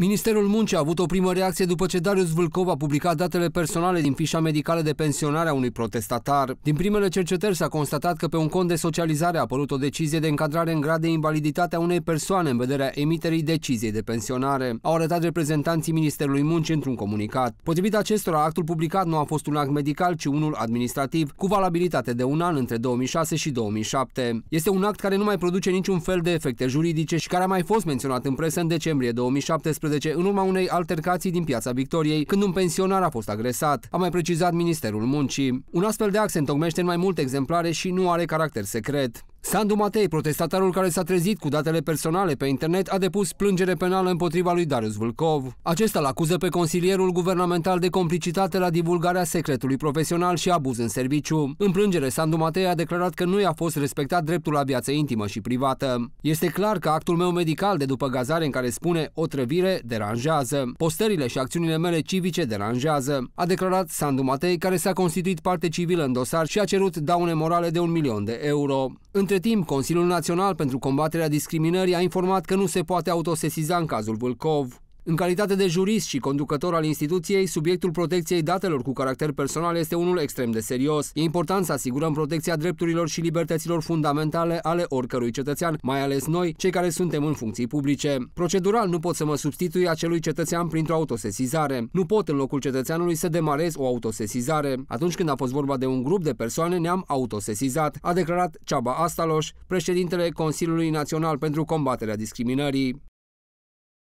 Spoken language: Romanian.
Ministerul Muncii a avut o primă reacție după ce Darius Vâlcov a publicat datele personale din fișa medicală de pensionare a unui protestatar. Din primele cercetări s-a constatat că pe un cont de socializare a apărut o decizie de încadrare în grad de invaliditate a unei persoane în vederea emiterii deciziei de pensionare, au arătat reprezentanții Ministerului Muncii într-un comunicat. Potrivit acestora, actul publicat nu a fost un act medical, ci unul administrativ, cu valabilitate de un an între 2006 și 2007. Este un act care nu mai produce niciun fel de efecte juridice și care a mai fost menționat în presă în decembrie 2017 2019 în urma unei altercații din Piața Victoriei, când un pensionar a fost agresat, a mai precizat Ministerul Muncii. Un astfel de act se întocmește în mai multe exemplare și nu are caracter secret. Sandu Matei, protestatarul care s-a trezit cu datele personale pe internet, a depus plângere penală împotriva lui Darius Vulcov. Acesta l acuză pe consilierul guvernamental de complicitate la divulgarea secretului profesional și abuz în serviciu. În plângere, Sandu Matei a declarat că nu i-a fost respectat dreptul la viață intimă și privată. Este clar că actul meu medical de după gazare în care spune o trăvire deranjează. Postările și acțiunile mele civice deranjează, a declarat Sandu Matei, care s-a constituit parte civilă în dosar și a cerut daune morale de un milion de euro. Între timp, Consiliul Național pentru Combaterea Discriminării a informat că nu se poate autosesiza în cazul Vâlcov. În calitate de jurist și conducător al instituției, subiectul protecției datelor cu caracter personal este unul extrem de serios. E important să asigurăm protecția drepturilor și libertăților fundamentale ale oricărui cetățean, mai ales noi, cei care suntem în funcții publice. Procedural nu pot să mă substitui acelui cetățean printr-o autosesizare. Nu pot în locul cetățeanului să demarez o autosesizare. Atunci când a fost vorba de un grup de persoane, ne-am autosesizat, a declarat Ceaba Astaloș, președintele Consiliului Național pentru Combaterea Discriminării.